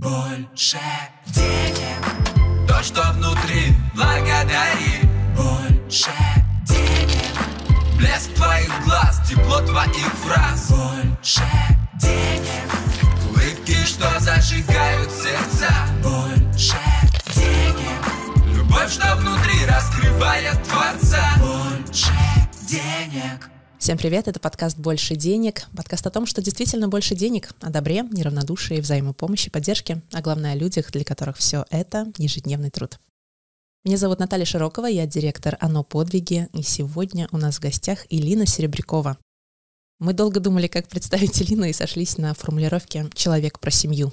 Больше денег То, что внутри, благодари Больше денег Блеск твоих глаз, тепло твоих фраз Больше денег Улыбки, что зажигают сердца Больше денег Любовь, что внутри, раскрывает Творца Больше денег Всем привет, это подкаст «Больше денег». Подкаст о том, что действительно больше денег, о добре, неравнодушии, взаимопомощи, поддержке, а главное о людях, для которых все это – ежедневный труд. Меня зовут Наталья Широкова, я директор «Оно подвиги», и сегодня у нас в гостях Илина Серебрякова. Мы долго думали, как представить Илину, и сошлись на формулировке «человек про семью».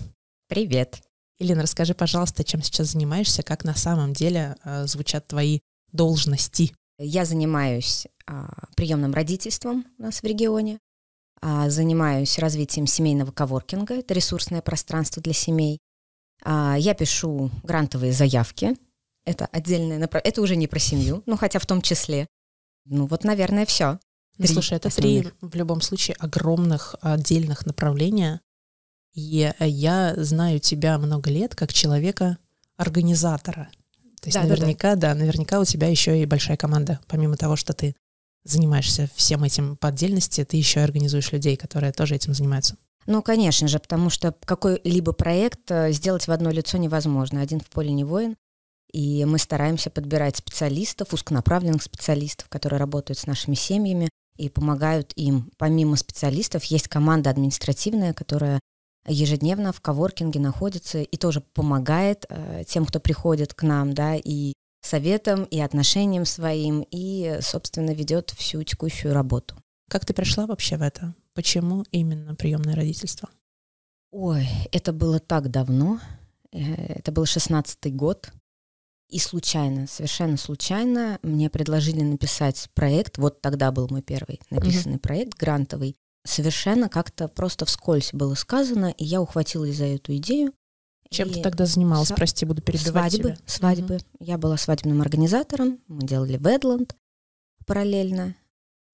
Привет! Илина, расскажи, пожалуйста, чем сейчас занимаешься, как на самом деле э, звучат твои должности я занимаюсь а, приемным родительством у нас в регионе, а, занимаюсь развитием семейного коворкинга, это ресурсное пространство для семей. А, я пишу грантовые заявки, это отдельное направление, это уже не про семью, ну хотя в том числе. Ну вот, наверное, все. Ну, три слушай, это основных. три в любом случае огромных отдельных направления. И я знаю тебя много лет как человека-организатора. То есть да, наверняка, да, да. да, наверняка у тебя еще и большая команда, помимо того, что ты занимаешься всем этим по отдельности, ты еще и организуешь людей, которые тоже этим занимаются. Ну, конечно же, потому что какой-либо проект э, сделать в одно лицо невозможно. Один в поле не воин. И мы стараемся подбирать специалистов, узконаправленных специалистов, которые работают с нашими семьями и помогают им. Помимо специалистов есть команда административная, которая ежедневно в коворкинге находится и тоже помогает э, тем, кто приходит к нам, да, и советом, и отношением своим, и, собственно, ведет всю текущую работу. Как ты пришла вообще в это? Почему именно приемное родительство? Ой, это было так давно. Э, это был шестнадцатый год. И случайно, совершенно случайно мне предложили написать проект. Вот тогда был мой первый написанный mm-hmm. проект грантовый совершенно как-то просто вскользь было сказано, и я ухватилась за эту идею. Чем и ты тогда занималась, со... прости, буду перебивать Свадьбы, тебя. свадьбы. Угу. Я была свадебным организатором, мы делали Ведланд параллельно,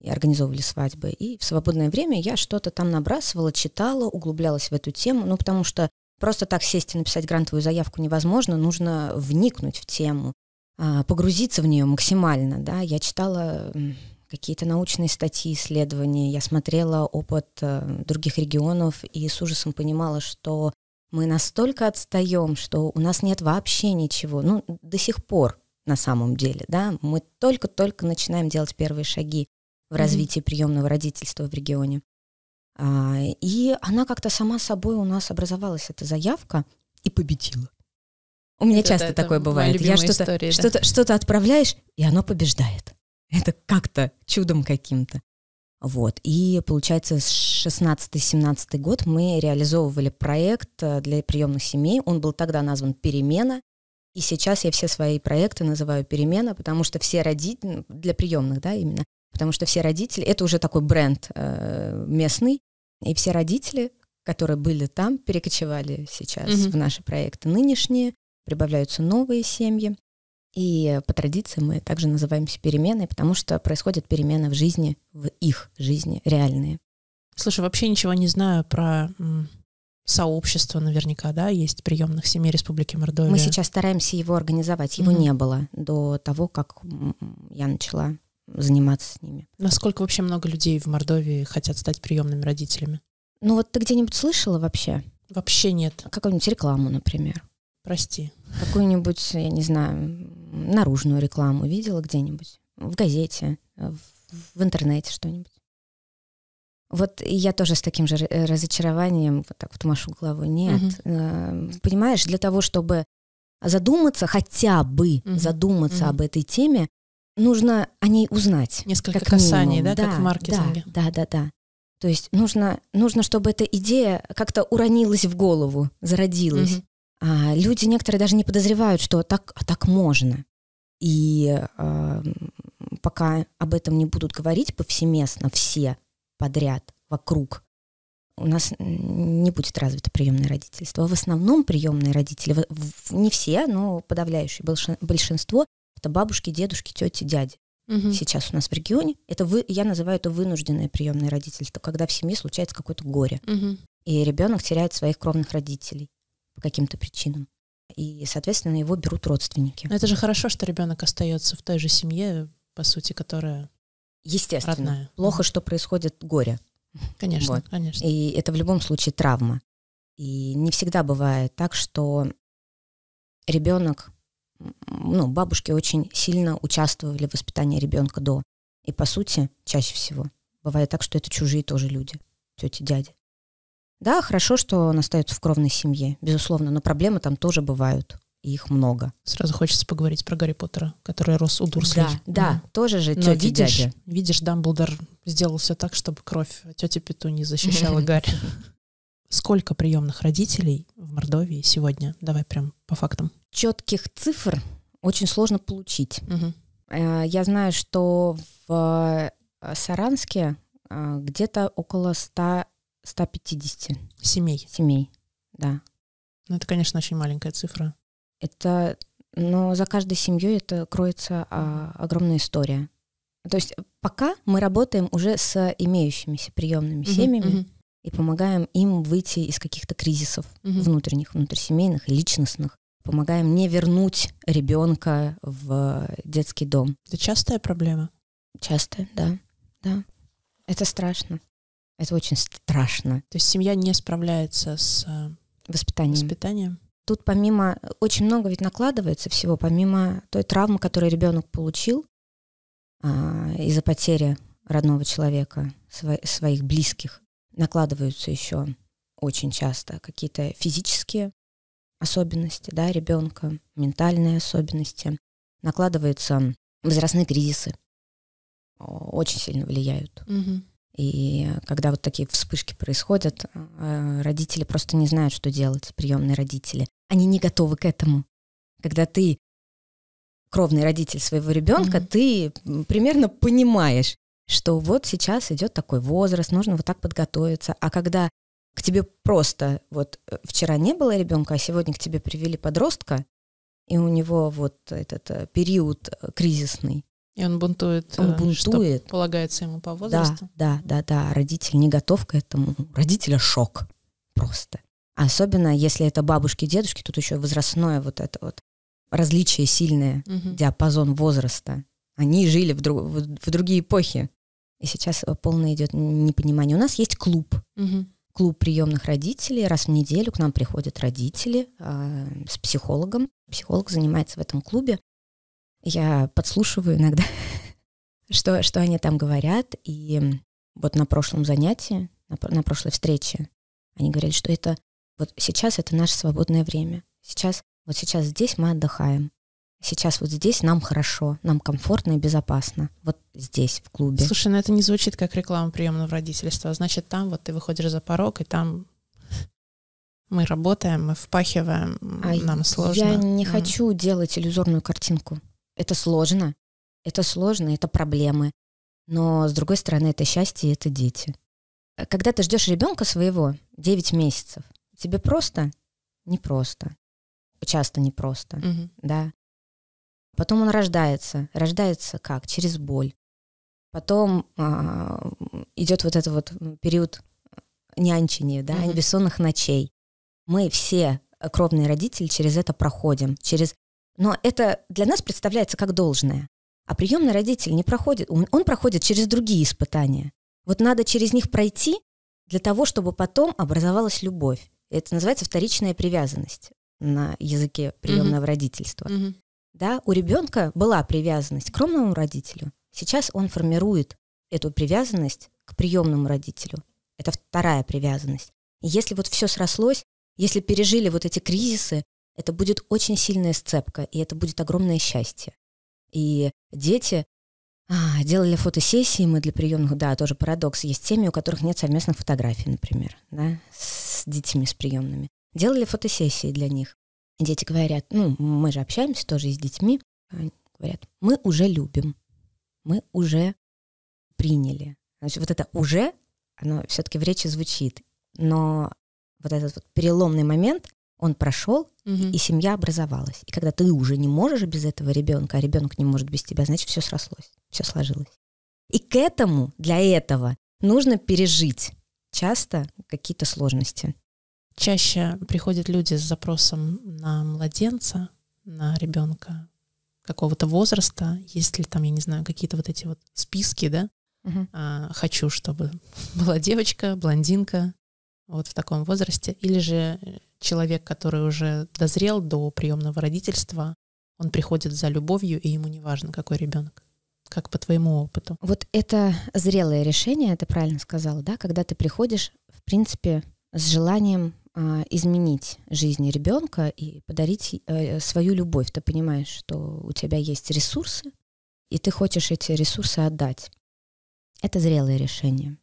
и организовывали свадьбы. И в свободное время я что-то там набрасывала, читала, углублялась в эту тему, ну потому что просто так сесть и написать грантовую заявку невозможно, нужно вникнуть в тему, а, погрузиться в нее максимально, да. Я читала какие-то научные статьи, исследования. Я смотрела опыт э, других регионов и с ужасом понимала, что мы настолько отстаем, что у нас нет вообще ничего. Ну, до сих пор, на самом деле, да, мы только-только начинаем делать первые шаги в развитии mm-hmm. приемного родительства в регионе. А, и она как-то сама собой у нас образовалась, эта заявка, и победила. У меня это, часто это, такое бывает. Я что-то да. что, -то, что -то отправляешь, и оно побеждает. Это как-то чудом каким-то. Вот. И получается, с 16-17 год мы реализовывали проект э, для приемных семей. Он был тогда назван «Перемена». И сейчас я все свои проекты называю «Перемена», потому что все родители, ну, для приемных, да, именно, потому что все родители, это уже такой бренд э, местный, и все родители, которые были там, перекочевали сейчас угу. в наши проекты нынешние, прибавляются новые семьи. И по традиции мы также называемся переменой, потому что происходят перемены в жизни, в их жизни реальные. Слушай, вообще ничего не знаю про сообщество наверняка, да, есть приемных семей Республики Мордовия. Мы сейчас стараемся его организовать, его mm-hmm. не было до того, как я начала заниматься с ними. Насколько вообще много людей в Мордовии хотят стать приемными родителями? Ну вот ты где-нибудь слышала вообще? Вообще нет. Какую-нибудь рекламу, например. Прости. Какую-нибудь, я не знаю, наружную рекламу видела где-нибудь? В газете, в, в интернете что-нибудь? Вот я тоже с таким же э, разочарованием вот так вот машу голову Нет. Угу. Понимаешь, для того, чтобы задуматься, хотя бы угу. задуматься угу. об этой теме, нужно о ней узнать. Несколько как касаний, да, да, как в маркетинге. Да, да, да, да. То есть нужно, нужно, чтобы эта идея как-то уронилась в голову, зародилась. Угу а, люди некоторые даже не подозревают, что так, так можно. И а, пока об этом не будут говорить повсеместно все подряд вокруг, у нас не будет развито приемное родительство. В основном приемные родители, не все, но подавляющее большинство, это бабушки, дедушки, тети, дяди. Угу. Сейчас у нас в регионе это вы, я называю это вынужденное приемное родительство, когда в семье случается какое-то горе, угу. и ребенок теряет своих кровных родителей по каким-то причинам. И, соответственно, его берут родственники. Но это же хорошо, что ребенок остается в той же семье, по сути, которая Естественно. Родная. Плохо, что происходит горе. Конечно, вот. конечно. И это в любом случае травма. И не всегда бывает так, что ребенок, ну, бабушки очень сильно участвовали в воспитании ребенка до. И по сути, чаще всего бывает так, что это чужие тоже люди, тети, дяди. Да, хорошо, что он остается в кровной семье, безусловно, но проблемы там тоже бывают. И их много. Сразу хочется поговорить про Гарри Поттера, который рос у дурсли. Да, да, да. тоже же тетя Но видишь, дядя. видишь, Дамблдор сделал все так, чтобы кровь тети Пету не защищала Гарри. Сколько приемных родителей в Мордовии сегодня? Давай прям по фактам. Четких цифр очень сложно получить. Э, я знаю, что в э, Саранске э, где-то около 100 150 семей. Семей, да. Ну, это, конечно, очень маленькая цифра. Это, но за каждой семьей это кроется а, огромная история. То есть пока мы работаем уже с имеющимися приемными семьями uh-huh. и помогаем им выйти из каких-то кризисов uh-huh. внутренних, внутрисемейных личностных. Помогаем не вернуть ребенка в детский дом. Это частая проблема? Частая, да. да. Это страшно. Это очень страшно. То есть семья не справляется с э, воспитанием. воспитанием? Тут помимо, очень много ведь накладывается всего, помимо той травмы, которую ребенок получил а, из-за потери родного человека, сво своих близких, накладываются еще очень часто какие-то физические особенности да, ребенка, ментальные особенности. Накладываются возрастные кризисы, очень сильно влияют. Угу. И когда вот такие вспышки происходят, э, родители просто не знают, что делать, приемные родители. Они не готовы к этому. Когда ты кровный родитель своего ребенка, mm-hmm. ты примерно понимаешь, что вот сейчас идет такой возраст, нужно вот так подготовиться. А когда к тебе просто вот э, вчера не было ребенка, а сегодня к тебе привели подростка, и у него вот этот э, период кризисный, и он бунтует, он э, бунтует. что полагается ему по возрасту. Да, да, да, да. Родитель не готов к этому. Родителя шок просто. Особенно если это бабушки дедушки, тут еще возрастное вот это вот различие сильное, угу. диапазон возраста. Они жили в, друг, в, в другие эпохи. И сейчас э, полное идет непонимание. У нас есть клуб. Угу. Клуб приемных родителей. Раз в неделю к нам приходят родители э, с психологом. Психолог занимается в этом клубе. Я подслушиваю иногда, что, что они там говорят. И вот на прошлом занятии, на, на прошлой встрече, они говорили, что это вот сейчас это наше свободное время. Сейчас, вот сейчас здесь мы отдыхаем. Сейчас вот здесь нам хорошо, нам комфортно и безопасно. Вот здесь, в клубе. Слушай, ну это не звучит как реклама приемного родительства. Значит, там вот ты выходишь за порог, и там мы работаем, мы впахиваем, а нам сложно. Я не mm. хочу делать иллюзорную картинку это сложно, это сложно, это проблемы. Но, с другой стороны, это счастье, и это дети. Э, когда ты ждешь ребенка своего 9 месяцев, тебе просто? Непросто. Часто непросто, угу. да. Потом он рождается. Рождается как? Через боль. Потом а, идет вот этот вот период э, нянчения, да, угу. бессонных ночей. Мы все э, кровные родители через это проходим, через но это для нас представляется как должное. А приемный родитель не проходит, он проходит через другие испытания. Вот надо через них пройти для того, чтобы потом образовалась любовь. Это называется вторичная привязанность на языке приемного mm-hmm. родительства. Mm-hmm. Да, у ребенка была привязанность к кромному родителю. Сейчас он формирует эту привязанность к приемному родителю. Это вторая привязанность. И если вот все срослось, если пережили вот эти кризисы, это будет очень сильная сцепка, и это будет огромное счастье. И дети а, делали фотосессии мы для приемных, да, тоже парадокс. Есть семьи, у которых нет совместных фотографий, например, да, с детьми, с приемными. Делали фотосессии для них. Дети говорят, ну, мы же общаемся тоже с детьми, Они говорят, мы уже любим, мы уже приняли. Значит, вот это уже, оно все-таки в речи звучит, но вот этот вот переломный момент, он прошел, угу. и, семья образовалась. И когда ты уже не можешь без этого ребенка, а ребенок не может без тебя, значит, все срослось, все сложилось. И к этому, для этого, нужно пережить часто какие-то сложности. Чаще приходят люди с запросом на младенца, на ребенка какого-то возраста. Есть ли там, я не знаю, какие-то вот эти вот списки, да? Угу. А, хочу, чтобы была девочка, блондинка, вот в таком возрасте, или же э, человек, который уже дозрел до приемного родительства, он приходит за любовью, и ему не важно, какой ребенок. Как по твоему опыту? Вот это зрелое решение, ты правильно сказала, да, когда ты приходишь, в принципе, с желанием а, изменить жизнь ребенка и подарить а, свою любовь. Ты понимаешь, что у тебя есть ресурсы, и ты хочешь эти ресурсы отдать. Это зрелое решение.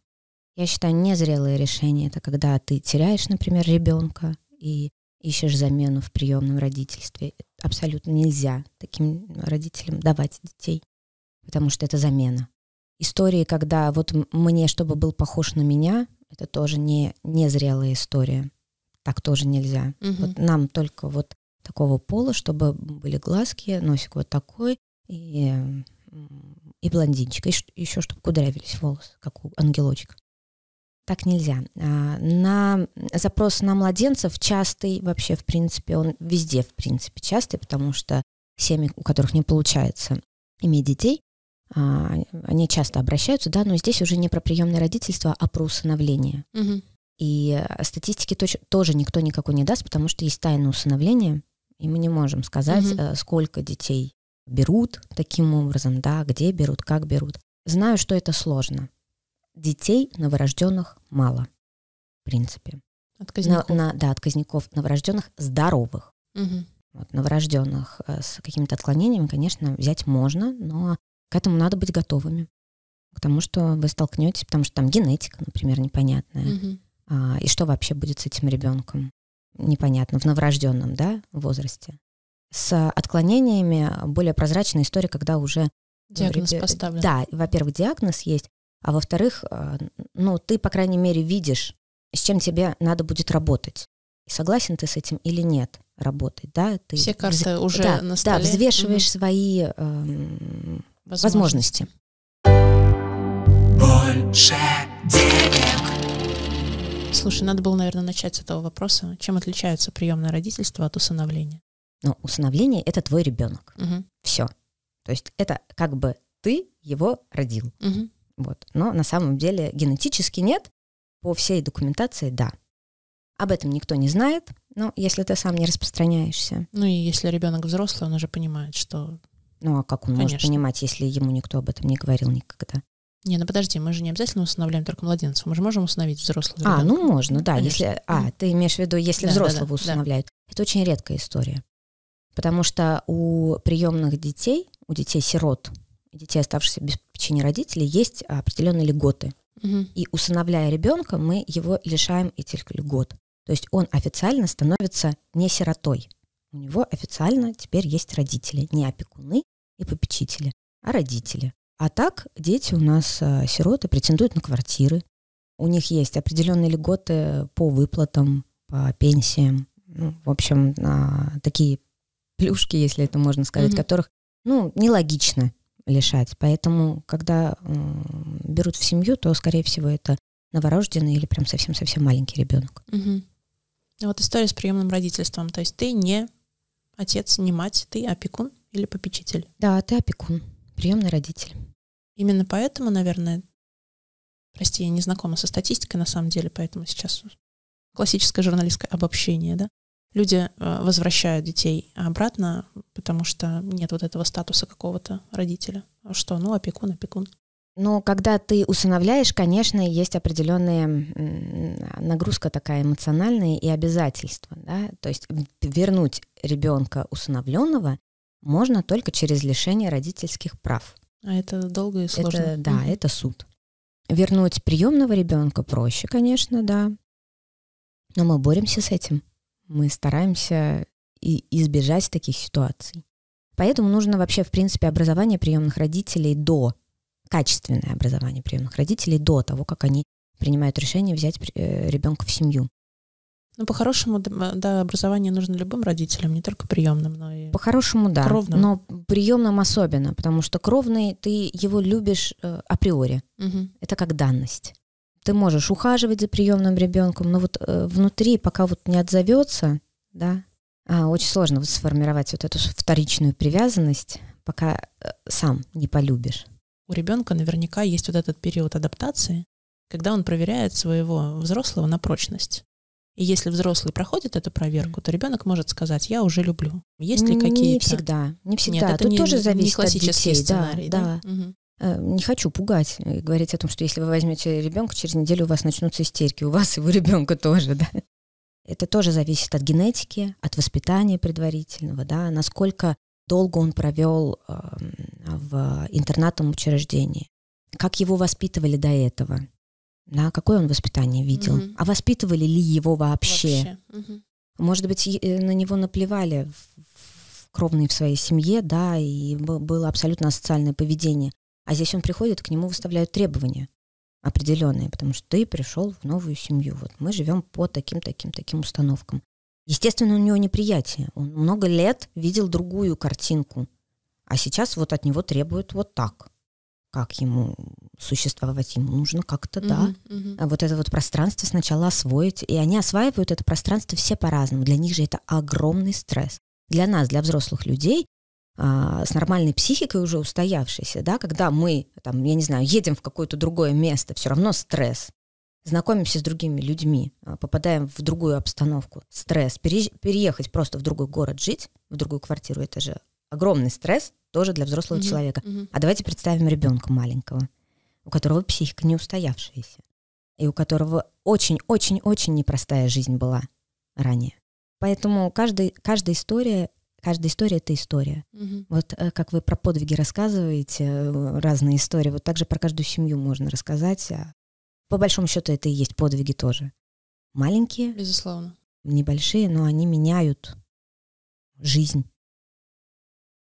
Я считаю, незрелое решение это когда ты теряешь, например, ребенка и ищешь замену в приемном родительстве. Абсолютно нельзя таким родителям давать детей, потому что это замена. Истории, когда вот мне, чтобы был похож на меня, это тоже не незрелая история. Так тоже нельзя. Угу. Вот нам только вот такого пола, чтобы были глазки, носик вот такой и и блондинчик, и еще чтобы кудрявились волосы, как у ангелочка так нельзя. А, на запрос на младенцев частый вообще, в принципе, он везде, в принципе, частый, потому что семьи, у которых не получается иметь детей, а, они часто обращаются, да, но здесь уже не про приемное родительство, а про усыновление. Угу. И статистики тоже никто никакой не даст, потому что есть тайна усыновления, и мы не можем сказать, угу. сколько детей берут таким образом, да, где берут, как берут. Знаю, что это сложно детей новорожденных мало, в принципе. Отказников. На, на, да, отказников новорожденных здоровых. Угу. Вот, новорожденных э, с какими-то отклонениями, конечно, взять можно, но к этому надо быть готовыми. К тому, что вы столкнетесь, потому что там генетика, например, непонятная. Угу. А, и что вообще будет с этим ребенком? Непонятно, в новорожденном, да, возрасте. С отклонениями более прозрачная история, когда уже э, Диагноз реб... поставлен. Да, во-первых, диагноз есть, а во-вторых, э, ну, ты, по крайней мере, видишь, с чем тебе надо будет работать. согласен ты с этим или нет работать, да? Ты Все карты вз... уже да, на столе. Да, взвешиваешь угу. свои эм, возможности. возможности. Больше денег. Слушай, надо было, наверное, начать с этого вопроса. Чем отличается приемное родительство от усыновления? Ну, усыновление это твой ребенок. Угу. Все. То есть это как бы ты его родил. Угу. Вот. Но на самом деле генетически нет, по всей документации да. Об этом никто не знает, ну, если ты сам не распространяешься. Ну и если ребенок взрослый, он уже понимает, что... Ну а как он Конечно. может понимать, если ему никто об этом не говорил никогда? Не, ну подожди, мы же не обязательно усыновляем только младенцев, мы же можем установить взрослого. А, ну можно, да. Если, а, ты имеешь в виду, если да, взрослого да, да, усыновляют. Да. Это очень редкая история. Потому что у приемных детей, у детей-сирот, детей, оставшихся без попечении родителей есть определенные льготы. Угу. И усыновляя ребенка, мы его лишаем этих льгот. То есть он официально становится не сиротой. У него официально теперь есть родители, не опекуны и попечители, а родители. А так дети у нас, э, сироты, претендуют на квартиры. У них есть определенные льготы по выплатам, по пенсиям. Ну, в общем, такие плюшки, если это можно сказать, угу. которых, ну, нелогично лишать. Поэтому, когда берут в семью, то, скорее всего, это новорожденный или прям совсем-совсем маленький ребенок. Угу. Вот история с приемным родительством. То есть ты не отец, не мать, ты опекун или попечитель? Да, ты опекун, приемный родитель. Именно поэтому, наверное, прости, я не знакома со статистикой на самом деле, поэтому сейчас классическое журналистское обобщение, да? люди э, возвращают детей обратно, потому что нет вот этого статуса какого-то родителя. А что, ну, опекун, опекун. Но когда ты усыновляешь, конечно, есть определенная нагрузка такая эмоциональная и обязательства. Да? То есть вернуть ребенка усыновленного можно только через лишение родительских прав. А это долго и сложно. Это, да, mm-hmm. это суд. Вернуть приемного ребенка проще, конечно, да. Но мы боремся с этим мы стараемся и избежать таких ситуаций. Поэтому нужно вообще, в принципе, образование приемных родителей до, качественное образование приемных родителей до того, как они принимают решение взять э, ребенка в семью. Ну, по-хорошему, да, образование нужно любым родителям, не только приемным, но и По-хорошему, да. Кровным. Но приемным особенно, потому что кровный ты его любишь э, априори. Угу. Это как данность ты можешь ухаживать за приемным ребенком, но вот э, внутри, пока вот не отзовется, да, а, очень сложно вот сформировать вот эту вторичную привязанность, пока э, сам не полюбишь. У ребенка наверняка есть вот этот период адаптации, когда он проверяет своего взрослого на прочность. И если взрослый проходит эту проверку, то ребенок может сказать: я уже люблю. Есть ли какие-то? Не всегда, не всегда. Нет, это Тут не, тоже зависит не от детей, сценарий, да, да. да. Угу. Э, не хочу пугать и говорить о том, что если вы возьмете ребенка, через неделю у вас начнутся истерики, у вас и у ребенка тоже, да. Это тоже зависит от генетики, от воспитания предварительного, да, насколько долго он провел эм, в интернатном учреждении, как его воспитывали до этого, да, какое он воспитание видел, угу. а воспитывали ли его вообще. вообще. Угу. Может быть, э, на него наплевали в кровные в своей семье, да, и было абсолютно социальное поведение. А здесь он приходит, к нему выставляют требования определенные, потому что ты пришел в новую семью. Вот мы живем по таким, таким, таким установкам. Естественно, у него неприятие. Он много лет видел другую картинку, а сейчас вот от него требуют вот так. Как ему существовать? Ему нужно как-то, угу, да, угу. вот это вот пространство сначала освоить. И они осваивают это пространство все по-разному. Для них же это огромный стресс. Для нас, для взрослых людей, а, с нормальной психикой уже устоявшейся, да, когда мы, там, я не знаю, едем в какое-то другое место, все равно стресс, знакомимся с другими людьми, а, попадаем в другую обстановку, стресс, переехать просто в другой город жить, в другую квартиру, это же огромный стресс тоже для взрослого mm человека. mm А давайте представим ребенка маленького, у которого психика не устоявшаяся, и у которого очень-очень-очень непростая жизнь была ранее. Поэтому каждый, каждая история Каждая история это история. Угу. Вот э, как вы про подвиги рассказываете, э, разные истории, вот также про каждую семью можно рассказать. А по большому счету это и есть подвиги тоже. Маленькие. Безусловно. Небольшие, но они меняют жизнь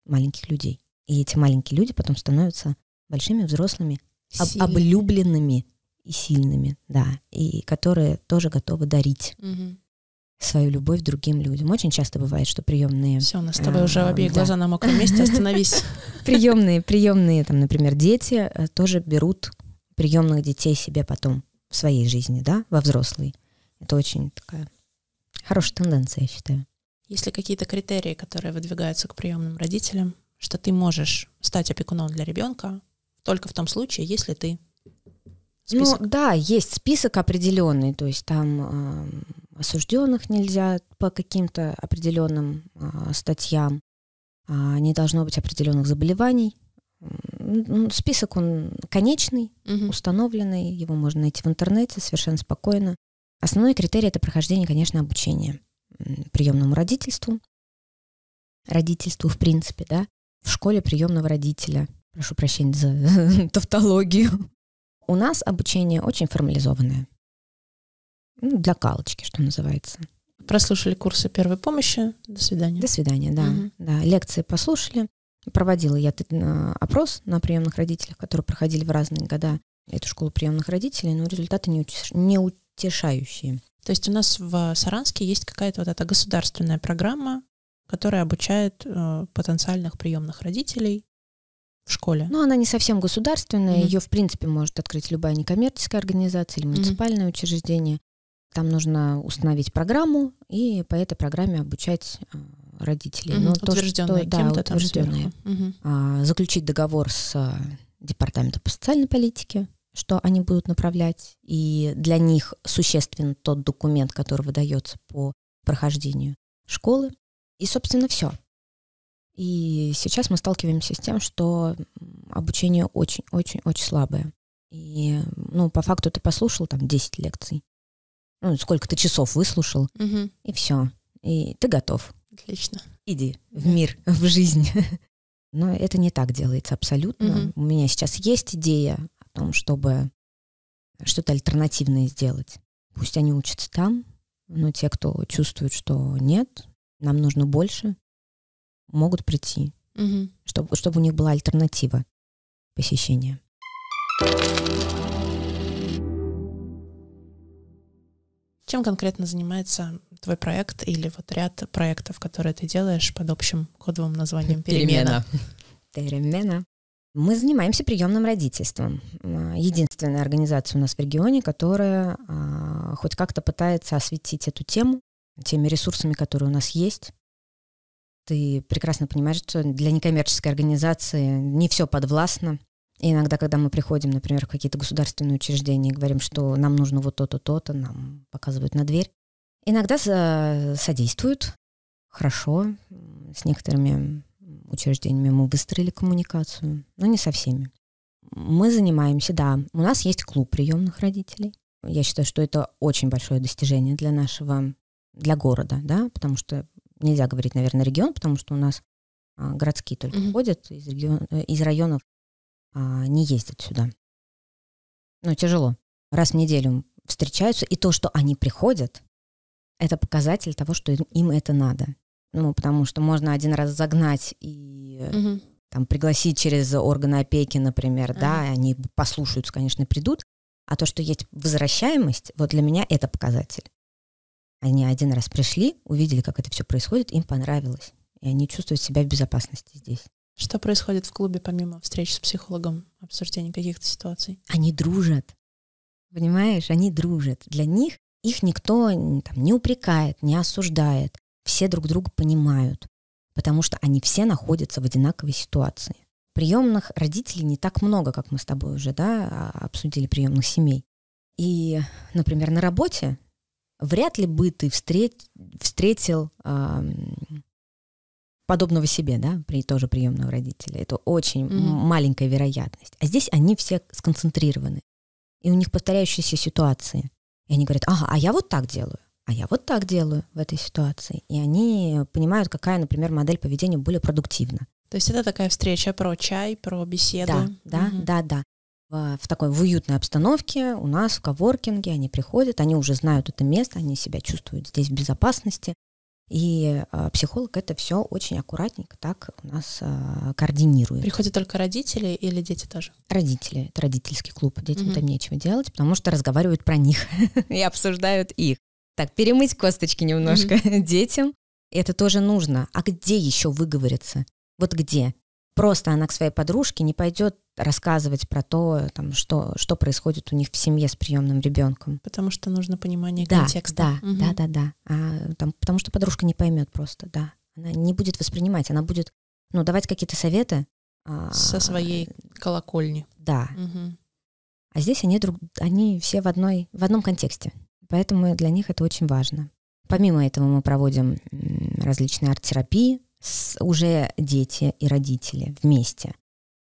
маленьких людей. И эти маленькие люди потом становятся большими взрослыми, об, облюбленными и сильными, да, и которые тоже готовы дарить. Угу свою любовь другим людям. Очень часто бывает, что приемные... Все, у нас с тобой а, уже обеих да. глаза на мокром месте, остановись. Приемные, приемные, там, например, дети э, тоже берут приемных детей себе потом в своей жизни, да, во взрослой. Это очень такая хорошая тенденция, я считаю. Есть ли какие-то критерии, которые выдвигаются к приемным родителям, что ты можешь стать опекуном для ребенка только в том случае, если ты Список? Ну да, есть список определенный, то есть там осужденных нельзя по каким-то определенным э, а, статьям, э, не должно быть определенных заболеваний. Ну, список он конечный, угу. установленный, его можно найти в интернете совершенно спокойно. Основной критерий это прохождение, конечно, обучения приемному родительству, родительству в принципе, да, в школе приемного родителя. Прошу прощения за тавтологию. У нас обучение очень формализованное. Ну, для калочки, что называется. Прослушали курсы первой помощи. До свидания. До свидания, да. Угу. да. Лекции послушали. Проводила я э, опрос на приемных родителях, которые проходили в разные года эту школу приемных родителей, но результаты не, утешающие. То есть у нас в Саранске есть какая-то вот эта государственная программа, которая обучает э, потенциальных приемных родителей в школе. Ну, она не совсем государственная, mm-hmm. ее в принципе может открыть любая некоммерческая организация или муниципальное mm-hmm. учреждение. Там нужно установить программу и по этой программе обучать э, родителей. Угу, Но кем то, утвержденные, да, утвержденное. А, заключить договор с э, департаментом по социальной политике, что они будут направлять, и для них существен тот документ, который выдается по прохождению школы. И, собственно, все. И сейчас мы сталкиваемся с тем, что обучение очень-очень-очень слабое. И, ну, по факту ты послушал там 10 лекций, ну, сколько то часов выслушал, угу. и все. И ты готов. Отлично. Иди в мир, в жизнь. Но это не так делается абсолютно. Угу. У меня сейчас есть идея о том, чтобы что-то альтернативное сделать. Пусть они учатся там, но те, кто чувствует, что нет, нам нужно больше, могут прийти, угу. чтобы, чтобы у них была альтернатива посещения. Чем конкретно занимается твой проект или вот ряд проектов, которые ты делаешь под общим кодовым названием «Перемена»? Перемена. Мы занимаемся приемным родительством. А, единственная организация у нас в регионе, которая а, хоть как-то пытается осветить эту тему теми ресурсами, которые у нас есть. Ты прекрасно понимаешь, что для некоммерческой организации не все подвластно. И иногда, когда мы приходим, например, в какие-то государственные учреждения и говорим, что нам нужно вот то-то, то-то, нам показывают на дверь. Иногда содействуют, хорошо, с некоторыми учреждениями мы выстроили коммуникацию, но не со всеми. Мы занимаемся, да, у нас есть клуб приемных родителей. Я считаю, что это очень большое достижение для нашего, для города, да, потому что нельзя говорить, наверное, регион, потому что у нас а, городские только mm-hmm. ходят из, регион, э, из районов а, не ездят сюда. Ну, тяжело. Раз в неделю встречаются, и то, что они приходят, это показатель того, что им, им это надо. Ну, потому что можно один раз загнать и угу. там пригласить через органы опеки, например, угу. да, и они послушаются, конечно, придут. А то, что есть возвращаемость, вот для меня это показатель. Они один раз пришли, увидели, как это все происходит, им понравилось. И они чувствуют себя в безопасности здесь. Что происходит в клубе помимо встреч с психологом, обсуждения каких-то ситуаций? Они дружат. Понимаешь, они дружат. Для них их никто там, не упрекает, не осуждает. Все друг друга понимают, потому что они все находятся в одинаковой ситуации. Приемных родителей не так много, как мы с тобой уже да, а, обсудили приемных семей. И, например, на работе вряд ли бы ты встретил, встретил э, подобного себе, да, при тоже приемного родителя. Это очень mm-hmm. маленькая вероятность. А здесь они все сконцентрированы. И у них повторяющиеся ситуации. И они говорят, ага, а я вот так делаю, а я вот так делаю в этой ситуации. И они понимают, какая, например, модель поведения более продуктивна. То есть это такая встреча про чай, про беседу. Да, да, угу. да, да. В, в такой в уютной обстановке у нас в коворкинге они приходят, они уже знают это место, они себя чувствуют здесь в безопасности, и э, психолог это все очень аккуратненько так у нас э, координирует. Приходят только родители или дети тоже? Родители. Это родительский клуб. Детям угу. там нечего делать, потому что разговаривают про них и обсуждают их. Так, перемыть косточки немножко угу. детям. Это тоже нужно. А где еще выговориться? Вот где? Просто она к своей подружке не пойдет рассказывать про то, там, что, что происходит у них в семье с приемным ребенком. Потому что нужно понимание да, контекста. Да, угу. да, да, да. А, там, потому что подружка не поймет просто, да. Она не будет воспринимать, она будет ну, давать какие-то советы. А, Со своей колокольни. Да. Угу. А здесь они, друг, они все в, одной, в одном контексте. Поэтому для них это очень важно. Помимо этого мы проводим различные арт-терапии, уже дети и родители вместе.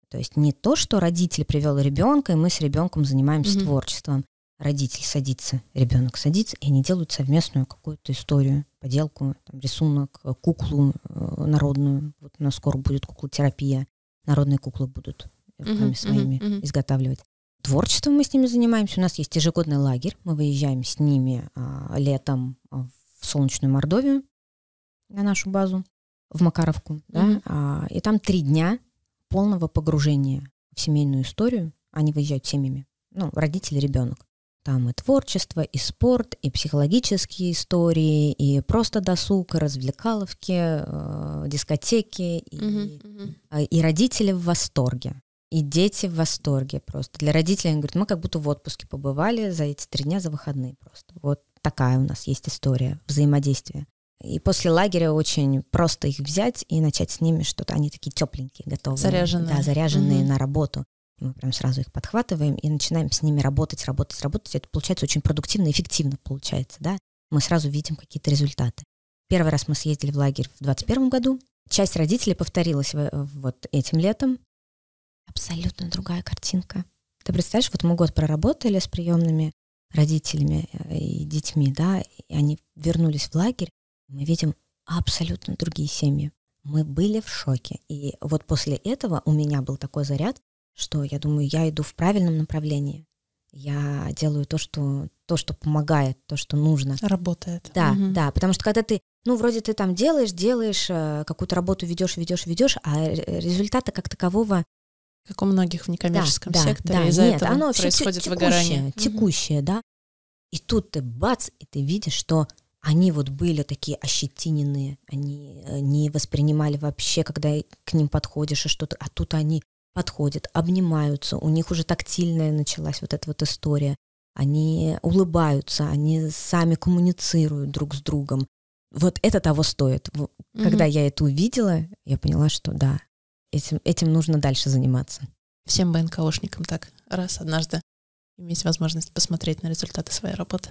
То есть не то, что родитель привел ребенка, и мы с ребенком занимаемся mm-hmm. творчеством. Родитель садится, ребенок садится, и они делают совместную какую-то историю, поделку, там, рисунок, куклу э, народную. Вот у нас скоро будет терапия, Народные куклы будут руками э, mm своими mm-hmm. изготавливать. Творчеством мы с ними занимаемся. У нас есть ежегодный лагерь. Мы выезжаем с ними э, летом а, в солнечную Мордовию на нашу базу в Макаровку, да, mm-hmm. а, и там три дня полного погружения в семейную историю. Они выезжают семьями, ну, родители, ребенок. Там и творчество, и спорт, и психологические истории, и просто досуг, и развлекаловки, э, дискотеки, и, mm-hmm. mm и родители в восторге. И дети в восторге просто. Для родителей они говорят, мы как будто в отпуске побывали за эти три дня, за выходные просто. Вот такая у нас есть история взаимодействия. И после лагеря очень просто их взять и начать с ними что-то. Они такие тепленькие, готовые. Заряженные. Да, заряженные угу. на работу. Мы прям сразу их подхватываем и начинаем с ними работать, работать, работать. Это получается очень продуктивно, эффективно получается, да. Мы сразу видим какие-то результаты. Первый раз мы съездили в лагерь в 2021 году. Часть родителей повторилась вот этим летом. Абсолютно другая картинка. Ты представляешь, вот мы год проработали с приемными родителями э, и детьми, да, и они вернулись в лагерь, мы видим абсолютно другие семьи. Мы были в шоке. И вот после этого у меня был такой заряд, что я думаю, я иду в правильном направлении. Я делаю то, что, то, что помогает, то, что нужно. Работает. Да, угу. да. Потому что когда ты, ну, вроде ты там делаешь, делаешь, э, какую-то работу ведешь, ведешь, ведешь, а результата как такового как у многих в некоммерческом да, секторе, да, из-за нет, этого оно происходит все текущее, выгорание. Текущее, угу. да. И тут ты бац, и ты видишь, что они вот были такие ощетиненные, они э, не воспринимали вообще, когда к ним подходишь и что-то, а тут они подходят, обнимаются, у них уже тактильная началась вот эта вот история, они улыбаются, они сами коммуницируют друг с другом. Вот это того стоит. Mm-hmm. Когда я это увидела, я поняла, что да, этим, этим нужно дальше заниматься. Всем БНКОшникам так, раз однажды иметь возможность посмотреть на результаты своей работы.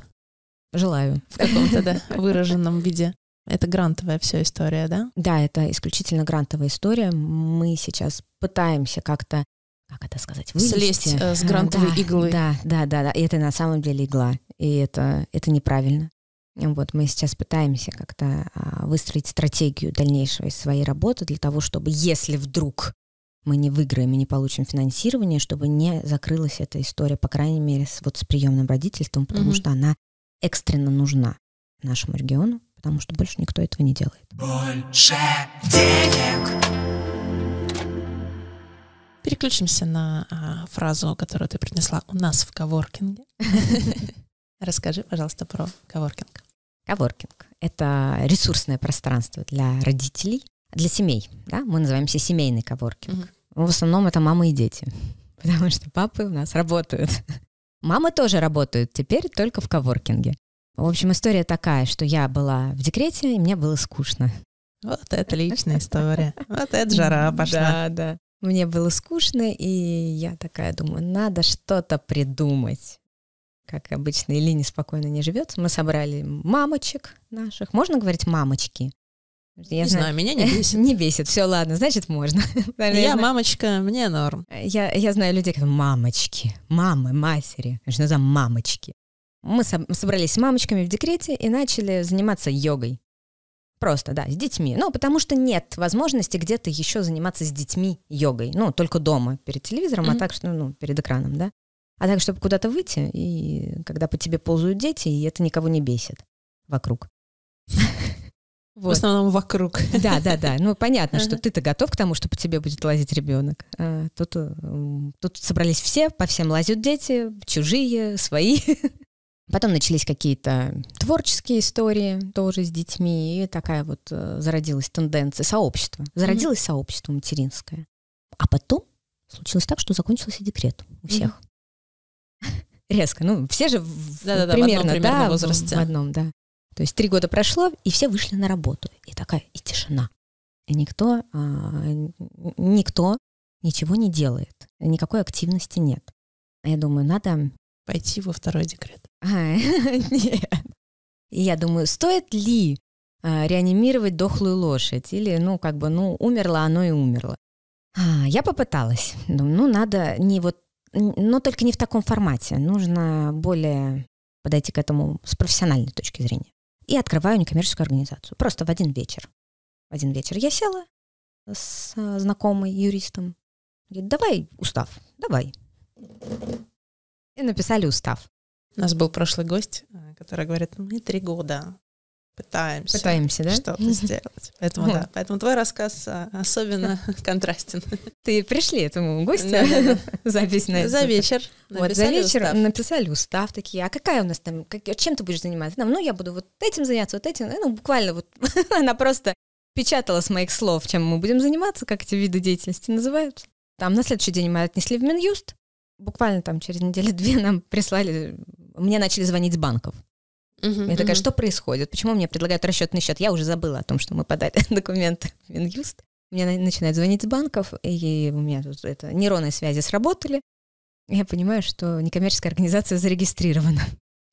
Желаю. В каком-то, да, выраженном виде. Это грантовая вся история, да? Да, это исключительно грантовая история. Мы сейчас пытаемся как-то как это сказать, вылезти. Слезть э, с грантовой да, иглы. Да, да, да, да. И это на самом деле игла. И это, это неправильно. Вот мы сейчас пытаемся как-то а, выстроить стратегию дальнейшего своей работы для того, чтобы если вдруг мы не выиграем и не получим финансирование, чтобы не закрылась эта история, по крайней мере, с, вот с приемным родительством, потому угу. что она экстренно нужна нашему региону, потому что больше никто этого не делает. Больше денег. Переключимся на а, фразу, которую ты принесла у нас в коворкинге. Расскажи, пожалуйста, про коворкинг. Коворкинг — это ресурсное пространство для родителей, для семей. Да? Мы называемся семейный коворкинг. Угу. В основном это мамы и дети, потому что папы у нас работают. Мама тоже работает, теперь только в коворкинге. В общем, история такая, что я была в декрете, и мне было скучно. Вот это личная история. Вот это жара пошла. Да, да. Мне было скучно, и я такая думаю, надо что-то придумать. Как обычно, Илья спокойно не живет. Мы собрали мамочек наших. Можно говорить мамочки? Я не знаю, знаю, меня не бесит. не бесит. Все, ладно, значит, можно. я я знаю... мамочка, мне норм. Э, я, я знаю людей, которые мамочки, мамы, матери. Что за мамочки? Мы собрались с мамочками в декрете и начали заниматься йогой. Просто, да, с детьми. Ну, потому что нет возможности где-то еще заниматься с детьми йогой. Ну, только дома, перед телевизором, mm-hmm. а так что, ну, перед экраном, да. А так, чтобы куда-то выйти, и когда по тебе ползают дети, и это никого не бесит вокруг. Вот. В основном вокруг. Да, да, да. Ну, понятно, что ты-то готов к тому, чтобы тебе будет лазить ребенок. А, тут, э, тут собрались все, по всем лазят дети, чужие, свои. Потом начались какие-то творческие истории тоже с детьми, и такая вот э, зародилась тенденция сообщества. Зародилось сообщество материнское. А потом случилось так, что закончился декрет у всех. резко. Ну, все же да, да, примерно, в одном да, возрасте. В одном, да. То есть три года прошло, и все вышли на работу. И такая, и тишина. И никто, а, никто ничего не делает. Никакой активности нет. Я думаю, надо... Пойти во второй декрет. А, нет. И я думаю, стоит ли а, реанимировать дохлую лошадь? Или, ну, как бы, ну, умерла, оно и умерло. А, я попыталась. Думаю, ну, надо не вот... Но только не в таком формате. Нужно более подойти к этому с профессиональной точки зрения и открываю некоммерческую организацию. Просто в один вечер. В один вечер я села с а, знакомой юристом. Говорит, давай устав, давай. И написали устав. У нас был прошлый гость, э, который говорит, мы три года пытаемся, пытаемся да? что-то сделать. Поэтому да, поэтому твой рассказ а, особенно контрастен. Ты пришли этому гостю запись на За вечер. Вот, за вечер написали устав такие, а какая у нас там, чем ты будешь заниматься? Ну, я буду вот этим заняться, вот этим. Ну, буквально вот она просто печатала с моих слов, чем мы будем заниматься, как эти виды деятельности называются. Там на следующий день мы отнесли в Минюст. Буквально там через неделю-две нам прислали, мне начали звонить с банков. Угу, я такая, угу. что происходит? Почему мне предлагают расчетный счет? Я уже забыла о том, что мы подали документы в Минюст. Мне начинают звонить с банков, и у меня тут это, нейронные связи сработали. Я понимаю, что некоммерческая организация зарегистрирована.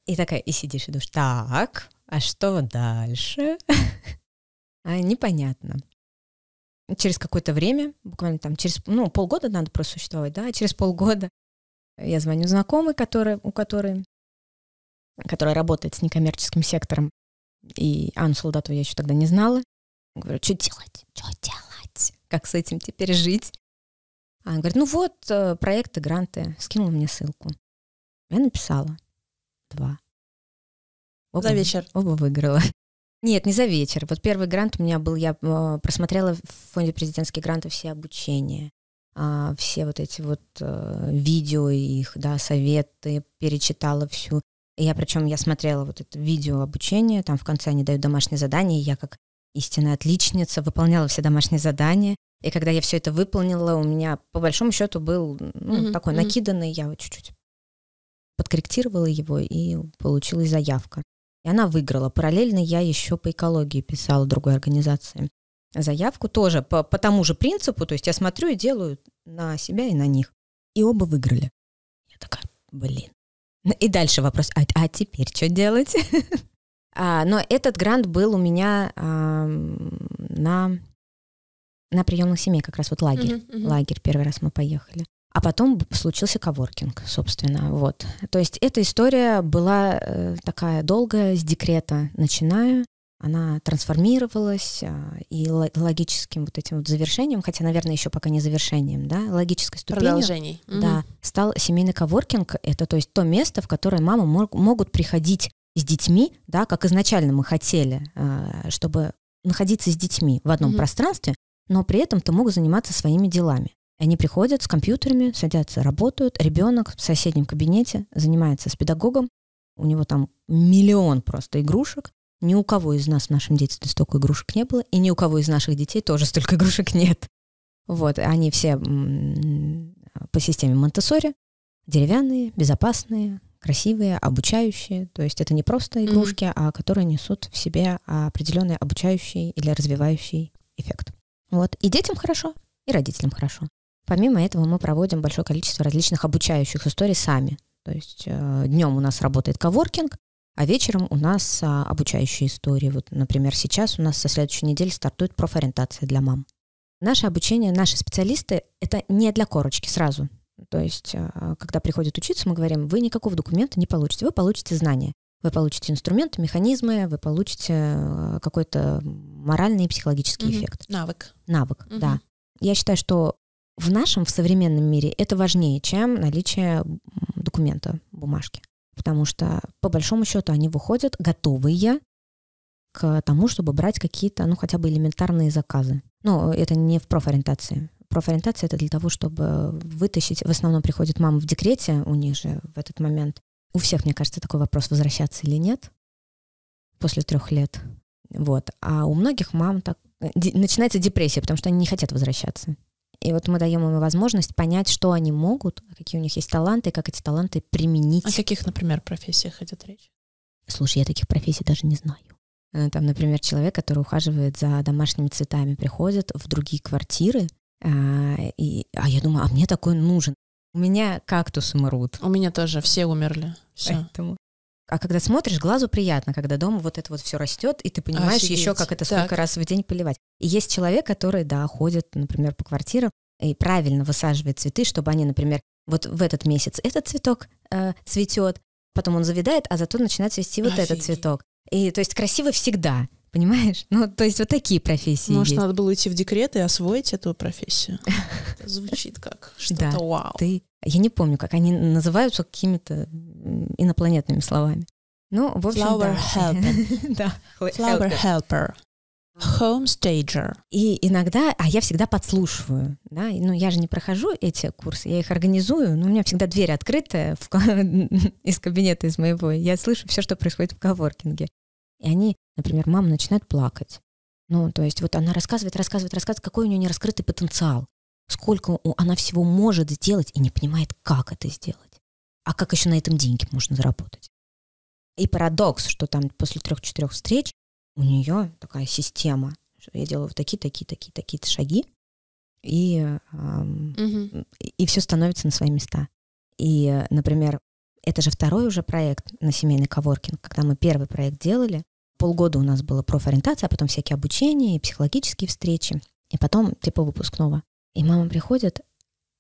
И такая, и сидишь и думаешь, так, а что дальше? а, непонятно. Через какое-то время, буквально там через ну, полгода надо просуществовать, да, через полгода я звоню знакомой, который, у которой которая работает с некоммерческим сектором, и Анну солдату я еще тогда не знала. Говорю, что делать? Что делать? Как с этим теперь жить? Она говорит, ну вот, э, проекты, гранты. Скинула мне ссылку. Я написала. Два. Оба, за вечер. Оба выиграла. Нет, не за вечер. Вот первый грант у меня был, я э, просмотрела в фонде президентских грантов все обучения, а, все вот эти вот э, видео их, да, советы, перечитала всю я причем, я смотрела вот это видео обучение, там в конце они дают домашние задания, и я как истинная отличница выполняла все домашние задания. И когда я все это выполнила, у меня по большому счету был ну, mm-hmm. такой накиданный, я вот чуть-чуть подкорректировала его, и получилась заявка. И она выиграла. Параллельно я еще по экологии писала другой организации заявку тоже по, по тому же принципу, то есть я смотрю и делаю на себя и на них. И оба выиграли. Я такая, блин, ну, и дальше вопрос, а, а теперь что делать? а, но этот грант был у меня а, на, на приемных семей, как раз вот лагерь. Uh-huh, uh-huh. Лагерь, первый раз мы поехали. А потом случился коворкинг, собственно, вот. То есть эта история была э, такая долгая, с декрета начиная она трансформировалась, а, и логическим вот этим вот завершением, хотя, наверное, еще пока не завершением, да, логической ступенью. Продолжений. Да, угу. стал семейный коворкинг, это то есть то место, в которое мамы мог, могут приходить с детьми, да, как изначально мы хотели, а, чтобы находиться с детьми в одном угу. пространстве, но при этом ты могут заниматься своими делами. Они приходят с компьютерами, садятся, работают. Ребенок в соседнем кабинете занимается с педагогом. У него там миллион просто игрушек. Ни у кого из нас в нашем детстве столько игрушек не было, и ни у кого из наших детей тоже столько игрушек нет. Вот, они все по системе Монтессори, деревянные, безопасные, красивые, обучающие. То есть это не просто игрушки, mm-hmm. а которые несут в себе определенный обучающий или развивающий эффект. Вот. И детям хорошо, и родителям хорошо. Помимо этого мы проводим большое количество различных обучающих историй сами. То есть э, днем у нас работает коворкинг, а вечером у нас а, обучающие истории. Вот, например, сейчас у нас со следующей недели стартует профориентация для мам. Наше обучение, наши специалисты, это не для корочки сразу. То есть, а, когда приходит учиться, мы говорим, вы никакого документа не получите, вы получите знания. Вы получите инструменты, механизмы, вы получите а, какой-то моральный и психологический mm-hmm. эффект. Навык. Навык, mm-hmm. да. Я считаю, что в нашем, в современном мире это важнее, чем наличие документа, бумажки потому что по большому счету они выходят готовые к тому, чтобы брать какие-то, ну, хотя бы элементарные заказы. Но это не в профориентации. Профориентация — это для того, чтобы вытащить... В основном приходит мама в декрете, у них же в этот момент. У всех, мне кажется, такой вопрос, возвращаться или нет после трех лет. Вот. А у многих мам так э, начинается депрессия, потому что они не хотят возвращаться. И вот мы даем им возможность понять, что они могут, какие у них есть таланты, как эти таланты применить. О каких, например, профессиях идет речь? Слушай, я таких профессий даже не знаю. Э, там, например, человек, который ухаживает за домашними цветами, приходит в другие квартиры, а, и, а я думаю, а мне такой нужен. У меня кактус умрут. У меня тоже все умерли. Все. Поэтому а когда смотришь, глазу приятно, когда дома вот это вот все растет, и ты понимаешь Офигеть. еще, как это сколько так. раз в день поливать. И есть человек, который, да, ходит, например, по квартирам и правильно высаживает цветы, чтобы они, например, вот в этот месяц этот цветок э, цветет, потом он завидает, а зато начинает цвести вот Офигеть. этот цветок. И то есть красиво всегда понимаешь? Ну, то есть вот такие профессии Может, есть. надо было идти в декрет и освоить эту профессию? звучит как что-то вау. Ты, я не помню, как они называются какими-то инопланетными словами. Ну, в общем, Flower да. helper. да. Flower helper. Homestager. И иногда, а я всегда подслушиваю, да, ну я же не прохожу эти курсы, я их организую, но у меня всегда дверь открытая в, из кабинета из моего, я слышу все, что происходит в коворкинге. И они, например, мама начинает плакать. Ну, то есть вот она рассказывает, рассказывает, рассказывает, какой у нее нераскрытый потенциал, сколько она всего может сделать и не понимает, как это сделать. А как еще на этом деньги можно заработать? И парадокс, что там после трех-четырех встреч у нее такая система, что я делаю вот такие, такие, такие, такие шаги, и, эм, угу. и, и все становится на свои места. И, например, это же второй уже проект на семейный коворкинг, когда мы первый проект делали. Полгода у нас было профориентация, а потом всякие обучения и психологические встречи. И потом типа выпускного. И мама приходит,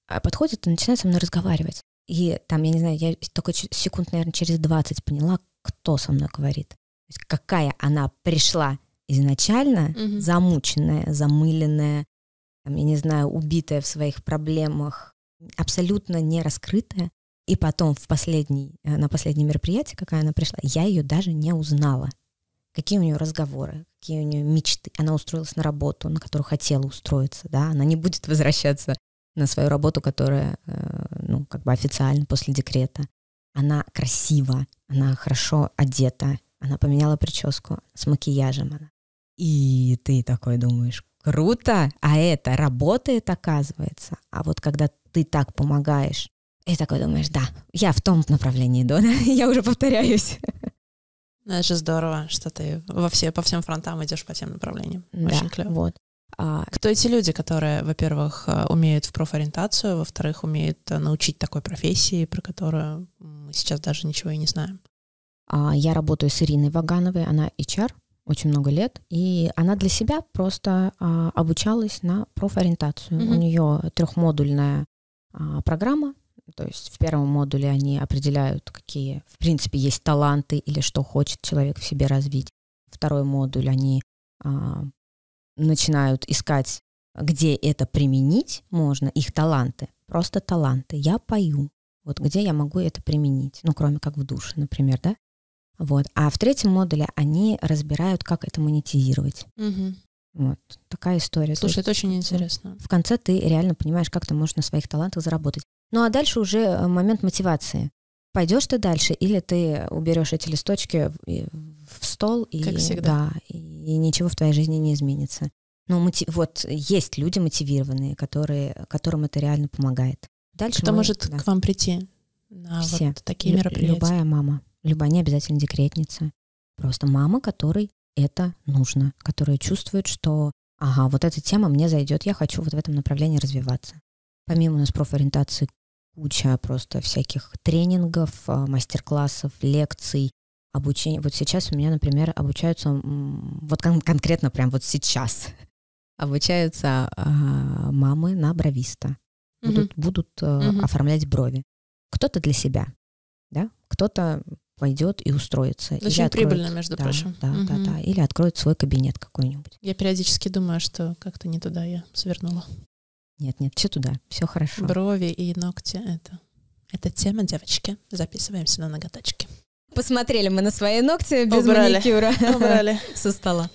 а подходит и начинает со мной разговаривать. И там, я не знаю, я только секунд, наверное, через 20 поняла, кто со мной говорит. То есть какая она пришла изначально, угу. замученная, замыленная, там, я не знаю, убитая в своих проблемах, абсолютно не раскрытая, и потом в последний, э, на последнее мероприятие, какая она пришла, я ее даже не узнала. Какие у нее разговоры, какие у нее мечты. Она устроилась на работу, на которую хотела устроиться, да, она не будет возвращаться на свою работу, которая, э, ну, как бы официально после декрета. Она красива, она хорошо одета, она поменяла прическу с макияжем она. И ты такой думаешь, круто, а это работает, оказывается. А вот когда ты так помогаешь и такой думаешь, да, я в том направлении иду, да? я уже повторяюсь. Ну, это же здорово, что ты во все, по всем фронтам идешь по тем направлениям. Да, Очень клево. Вот. А... Кто эти люди, которые, во-первых, э, умеют в профориентацию, во-вторых, умеют э, научить такой профессии, про которую мы сейчас даже ничего и не знаем? А, я работаю с Ириной Вагановой, она HR очень много лет, и она для себя просто а, обучалась на профориентацию. Mm-hmm. У нее трехмодульная а, программа, то есть в первом модуле они определяют, какие, в принципе, есть таланты или что хочет человек в себе развить. Второй модуль они а, начинают искать, где это применить можно, их таланты. Просто таланты. Я пою. Вот где я могу это применить? Ну, кроме как в душе, например, да? Вот. А в третьем модуле они разбирают, как это монетизировать. Угу. Вот такая история. Слушай, есть, это очень интересно. В конце ты реально понимаешь, как ты можешь на своих талантах заработать. Ну а дальше уже э, момент мотивации. Пойдешь ты дальше, или ты уберешь эти листочки в стол, и, как всегда. Да, и, ничего в твоей жизни не изменится. Но мотив... вот есть люди мотивированные, которые, которым это реально помогает. Дальше Кто мы, может да. к вам прийти на Все. вот такие Лю- мероприятия? Любая мама, любая, не обязательно декретница. Просто мама, которой это нужно, которая чувствует, что ага, вот эта тема мне зайдет, я хочу вот в этом направлении развиваться. Помимо у нас профориентации куча просто всяких тренингов, а, мастер-классов, лекций, обучения. Вот сейчас у меня, например, обучаются, вот кон- конкретно прям вот сейчас, обучаются э, мамы на бровиста. Будут, угу. будут э, угу. оформлять брови. Кто-то для себя, да, кто-то пойдет и устроится. Очень или откроет, прибыльно, между да, прочим. Да, угу. да, да. Или откроет свой кабинет какой-нибудь. Я периодически думаю, что как-то не туда я свернула. Нет, нет, все туда, все хорошо. Брови и ногти это. Это тема, девочки. Записываемся на ноготочки. Посмотрели мы на свои ногти без Убрали. маникюра. Убрали. Со стола.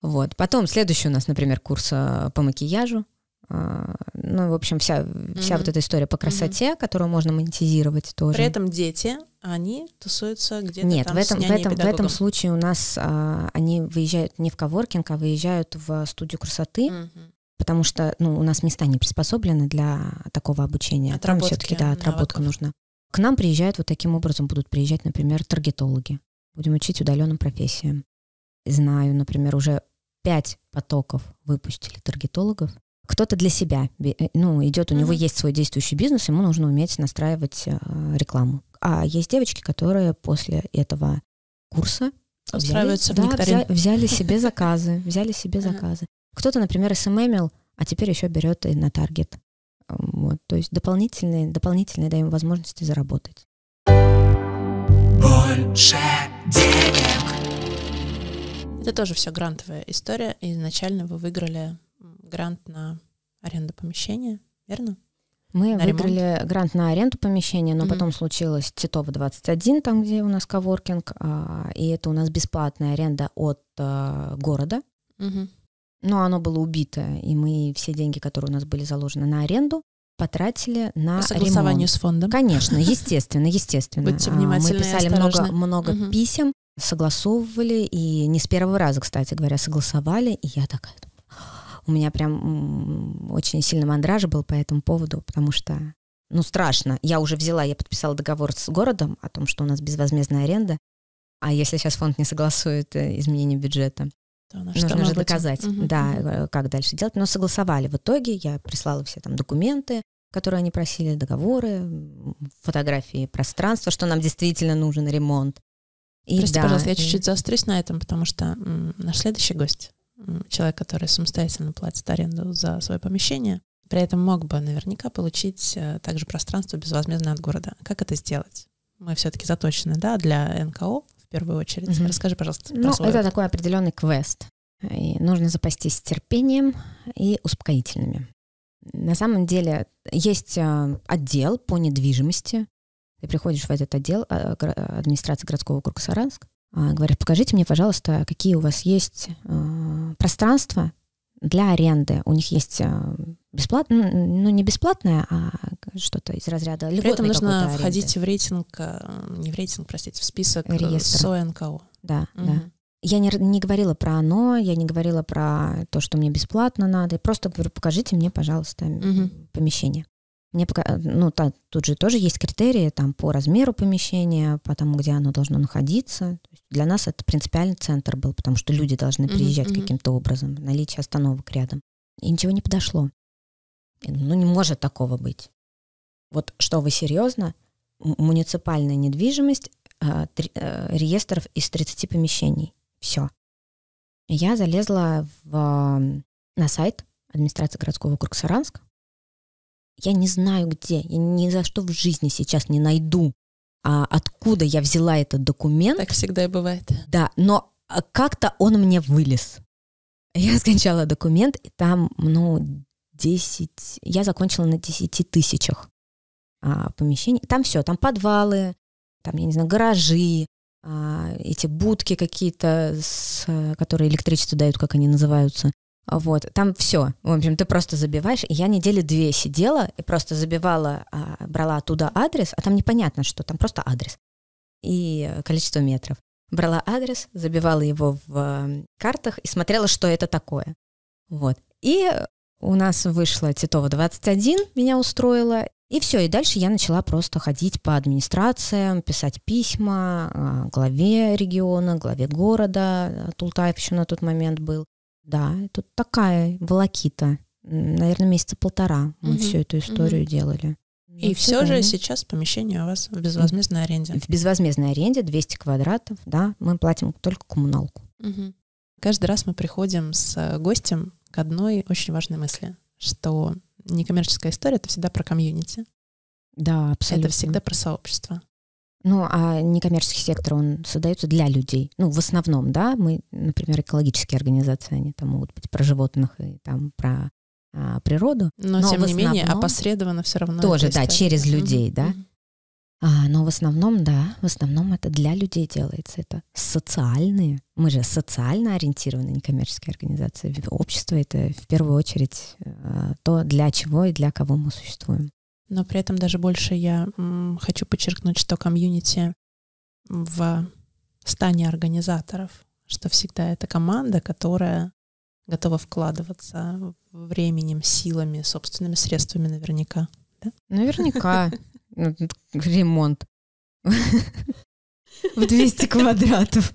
Вот. Потом следующий у нас, например, курс э, по макияжу. Э, ну, в общем, вся, вся mm-hmm. вот эта история по красоте, mm-hmm. которую можно монетизировать тоже. При этом дети, они тусуются где-то Нет, там в этом, с в этом, в этом случае у нас а, они выезжают не в коворкинг, а выезжают в студию красоты. Mm-hmm потому что ну, у нас места не приспособлены для такого обучения. Отработки, Там все-таки да, отработка навыков. нужна. К нам приезжают вот таким образом, будут приезжать, например, таргетологи. Будем учить удаленным профессиям. Знаю, например, уже пять потоков выпустили таргетологов. Кто-то для себя, э, ну, идет, у mm-hmm. него есть свой действующий бизнес, ему нужно уметь настраивать э, рекламу. А есть девочки, которые после этого курса Устраиваются взяли, в да, взяли, взяли себе заказы, взяли себе заказы. Кто-то, например, СММил, эм а теперь еще берет и на таргет. Вот, то есть дополнительные, дополнительные даем возможности заработать. Больше денег. Это тоже все грантовая история. Изначально вы выиграли грант на аренду помещения, верно? Мы на выиграли ремонт. грант на аренду помещения, но mm-hmm. потом случилось Титова 21, там, где у нас коворкинг, а, и это у нас бесплатная аренда от э, города. Mm-hmm но оно было убито, и мы все деньги, которые у нас были заложены на аренду, потратили на По согласованию ремонт. с фондом. Конечно, естественно, естественно. Будьте а, внимательны. Мы писали много, много угу. писем, согласовывали, и не с первого раза, кстати говоря, согласовали, и я такая у меня прям очень сильный мандраж был по этому поводу, потому что, ну, страшно. Я уже взяла, я подписала договор с городом о том, что у нас безвозмездная аренда, а если сейчас фонд не согласует э, изменение бюджета, нужно же доказать, угу. да, э, как дальше делать. Но согласовали в итоге, я прислала все там документы, которые они просили, договоры, фотографии пространства, что нам действительно нужен ремонт. И Прости, да, пожалуйста, я чуть-чуть и... заострюсь на этом, потому что наш следующий гость, человек, который самостоятельно платит аренду за свое помещение, при этом мог бы наверняка получить э, также пространство безвозмездно от города. Как это сделать? Мы все-таки заточены, да, для НКО, в первую очередь. Mm-hmm. Расскажи, пожалуйста. Ну, это опыт. такой определенный квест. И нужно запастись терпением и успокоительными. На самом деле есть э, отдел по недвижимости. Ты приходишь в этот отдел а, администрации городского округа Саранск, а, говоришь, покажите мне, пожалуйста, какие у вас есть э, пространства для аренды. У них есть э, бесплатно, ну, ну не бесплатное а что-то из разряда При этом нужно входить в рейтинг, э, не в рейтинг, простите, в список э, Реестра. СО Да, угу. да. Я не, не говорила про оно, я не говорила про то, что мне бесплатно надо. Я просто говорю, покажите мне, пожалуйста, угу. помещение. Мне пока, э, ну, та, тут же тоже есть критерии там, по размеру помещения, по тому, где оно должно находиться. для нас это принципиальный центр был, потому что люди должны приезжать mm-hmm. каким-то образом, наличие остановок рядом. И ничего не подошло. Ну, не может такого быть. Вот что вы серьезно? Муниципальная недвижимость, э, э, реестров из 30 помещений. Все. Я залезла в, на сайт администрации городского округа Саранск. Я не знаю где, я ни за что в жизни сейчас не найду, а откуда я взяла этот документ. Так всегда и бывает. Да, но а, как-то он мне вылез. Я скончала документ, и там, ну, 10... Я закончила на 10 тысячах а, помещений. Там все, там подвалы, там, я не знаю, гаражи, а, эти будки какие-то, с, которые электричество дают, как они называются. Вот, там все. В общем, ты просто забиваешь. И я недели две сидела и просто забивала, а, брала оттуда адрес, а там непонятно, что там просто адрес и количество метров. Брала адрес, забивала его в а, картах и смотрела, что это такое. Вот. И у нас вышла Титова 21, меня устроила, и все, и дальше я начала просто ходить по администрациям, писать письма а, главе региона, главе города, а, Тултаев еще на тот момент был. Да, тут такая волокита. Наверное, месяца полтора мы угу, всю эту историю угу. делали. И вот ну, все же сейчас помещение у вас в безвозмездной аренде. В безвозмездной аренде 200 квадратов, да, мы платим только коммуналку. Угу. Каждый раз мы приходим с э, гостем к одной очень важной мысли, что некоммерческая история — это всегда про комьюнити. Да, абсолютно. Это всегда про сообщество. Ну, а некоммерческий сектор, он создается для людей. Ну, в основном, да, мы, например, экологические организации, они там могут быть про животных и там про а, природу. Но, но тем не менее, опосредованно все равно. Тоже, да, через людей, да. Mm-hmm. А, но в основном, да, в основном это для людей делается. Это социальные, мы же социально ориентированные некоммерческие организации. Общество — это в первую очередь э, то, для чего и для кого мы существуем. Но при этом даже больше я хочу подчеркнуть, что комьюнити в стане организаторов, что всегда это команда, которая готова вкладываться временем, силами, собственными средствами наверняка. Да? Наверняка. Ремонт. В 200 квадратов.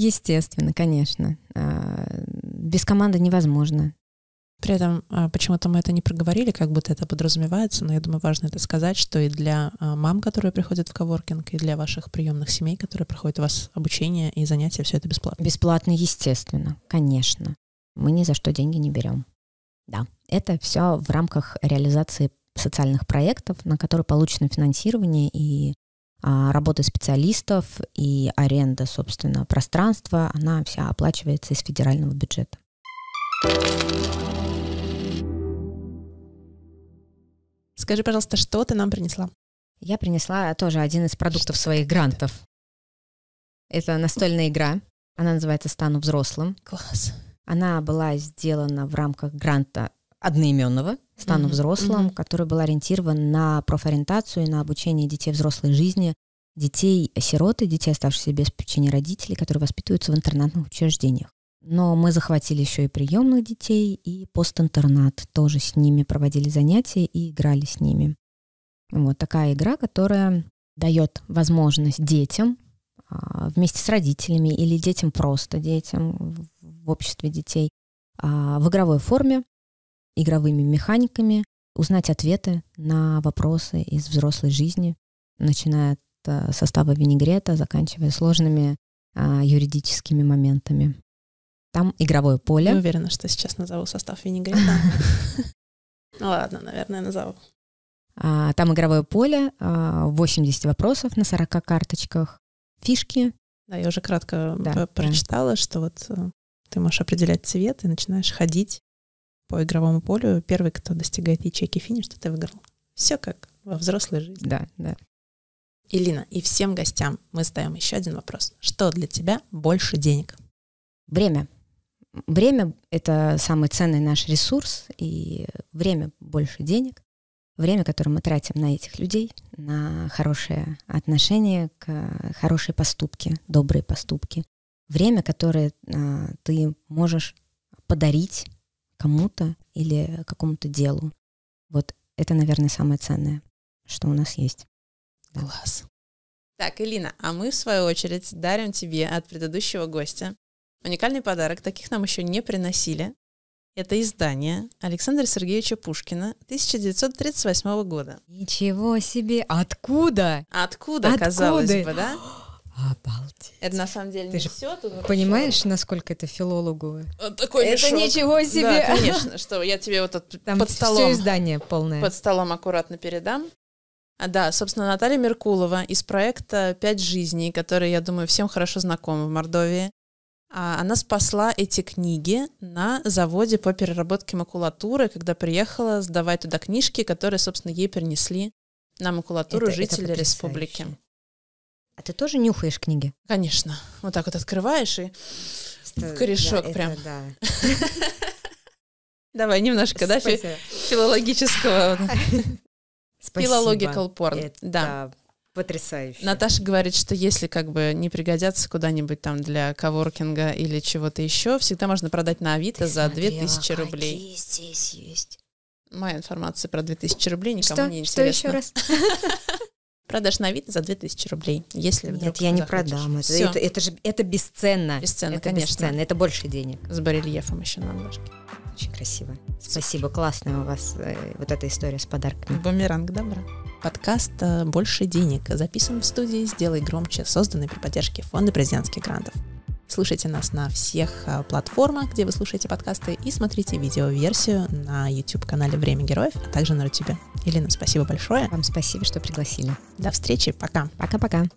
Естественно, конечно. А, без команды невозможно. При этом а, почему-то мы это не проговорили, как будто это подразумевается, но я думаю, важно это сказать, что и для а, мам, которые приходят в коворкинг, и для ваших приемных семей, которые проходят у вас обучение и занятия, все это бесплатно. Бесплатно, естественно, конечно. Мы ни за что деньги не берем. Да, это все в рамках реализации социальных проектов, на которые получено финансирование и а, работа специалистов и аренда, собственно, пространства, она вся оплачивается из федерального бюджета. Скажи, пожалуйста, что ты нам принесла? Я принесла тоже один из продуктов что своих грантов. Это настольная игра. Она называется «Стану взрослым». Класс. Она была сделана в рамках гранта одноименного – стану mm-hmm. взрослым, mm-hmm. который был ориентирован на профориентацию и на обучение детей взрослой жизни, детей-сироты, детей, оставшихся без попечения родителей, которые воспитываются в интернатных учреждениях. Но мы захватили еще и приемных детей, и постинтернат тоже с ними проводили занятия и играли с ними. Вот такая игра, которая дает возможность детям а, вместе с родителями или детям просто, детям в обществе детей а, в игровой форме игровыми механиками, узнать ответы на вопросы из взрослой жизни, начиная от э, состава винегрета, заканчивая сложными а, юридическими моментами. Там игровое поле. Я уверена, что сейчас назову состав винегрета. Ну ладно, наверное, назову. А, там игровое поле, 80 а, вопросов на 40 карточках, фишки. Да, я уже кратко прочитала, что вот э, ты можешь определять цвет и начинаешь ходить по игровому полю, первый, кто достигает ячейки финиш, то ты выиграл. Все как во взрослой жизни. Да, да. Илина, и всем гостям мы задаем еще один вопрос. Что для тебя больше денег? Время. Время — это самый ценный наш ресурс, и время больше денег. Время, которое мы тратим на этих людей, на хорошие отношения, к хорошие поступки, добрые поступки. Время, которое а, ты можешь подарить кому-то или какому-то делу. Вот это, наверное, самое ценное, что у нас есть. Да. Класс. Так, Элина, а мы, в свою очередь, дарим тебе от предыдущего гостя уникальный подарок. Таких нам еще не приносили. Это издание Александра Сергеевича Пушкина 1938 года. Ничего себе! Откуда? Откуда, Откуда? казалось бы, да? Обалдеть. Это на самом деле Ты не все. Тут понимаешь, вообще... насколько это филологу? А, Такой это мешок. ничего себе. Да, конечно, что я тебе вот Там под столом. Все издание полное. Под столом аккуратно передам. А, да, собственно, Наталья Меркулова из проекта «Пять жизней», который, я думаю, всем хорошо знаком в Мордовии. А, она спасла эти книги на заводе по переработке макулатуры, когда приехала сдавать туда книжки, которые, собственно, ей перенесли на макулатуру это, жители это республики. А ты тоже нюхаешь книги? Конечно. Вот так вот открываешь и это, корешок да, прям. Давай немножко, да, филологического. Филологикал порн. Да. Потрясающе. Наташа говорит, что если как бы не пригодятся куда-нибудь там для коворкинга или чего-то еще, всегда можно продать на Авито Ты за 2000 а рублей. Какие здесь есть. Моя информация про 2000 рублей никому что? не интересна. Что еще раз? Продашь на Авито за 2000 рублей, если Нет, я не продам. Это, это, это же это бесценно. Бесценно, это конечно. Бесценно. Это больше денег. С барельефом еще на обложке. Очень красиво. Спасибо, классная у вас э, вот эта история с подарками. Бумеранг добра. Подкаст э, «Больше денег» записан в студии «Сделай громче», созданный при поддержке Фонда президентских грантов. Слушайте нас на всех э, платформах, где вы слушаете подкасты, и смотрите видеоверсию на YouTube-канале «Время героев», а также на YouTube. Елена, спасибо большое. Вам спасибо, что пригласили. До встречи. Пока. Пока-пока.